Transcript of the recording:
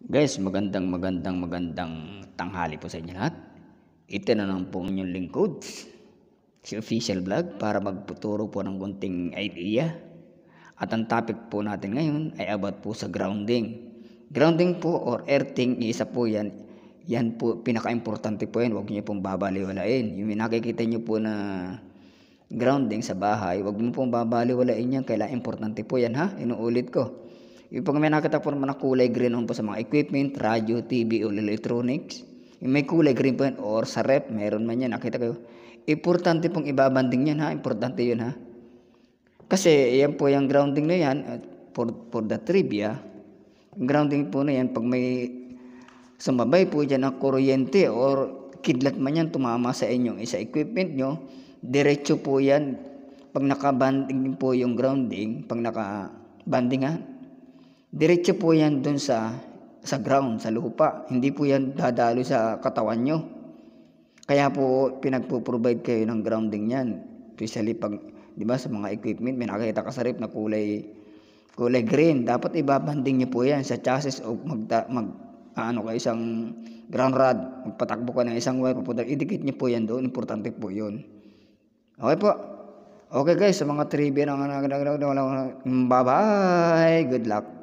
Guys, magandang magandang magandang tanghali po sa inyo lahat. Itinanong po inyong lingkod, si official vlog, para magputuro po ng kunting idea. At ang topic po natin ngayon ay about po sa grounding. Grounding po or earthing, isa po yan. Yan po, pinaka-importante po yan. Huwag niyo pong babaliwalain. Yung nakikita niyo po na grounding sa bahay, huwag mo pong babaliwalain yan. Kailangan importante po yan ha. Inuulit ko yung pag may nakita po naman na kulay green naman po sa mga equipment, radio, TV, o electronics, yung may kulay green po yan, or sa rep, meron man yan, nakita kayo. Importante pong ibabanding yan ha, importante yun ha. Kasi yan po yung grounding na yan, for, for the trivia, grounding po na yan, pag may sumabay po dyan ang kuryente or kidlat man yan tumama sa inyong isa equipment nyo, diretso po yan pag nakabanding po yung grounding, pag nakabanding ha, Diretso po yan dun sa, sa ground, sa lupa. Hindi po yan dadalo sa katawan nyo. Kaya po pinagpo-provide kayo ng grounding yan. Especially pag, di ba, sa mga equipment, may nakakita ka sa rip na kulay, kulay green. Dapat ibabanding nyo po yan sa chassis o mag, mag, ano ka isang ground rod, magpatakbo ka ng isang wire, pupunta, idikit niyo po yan doon, importante po yun. Okay po. Okay guys, sa mga trivia na bye-bye, good luck.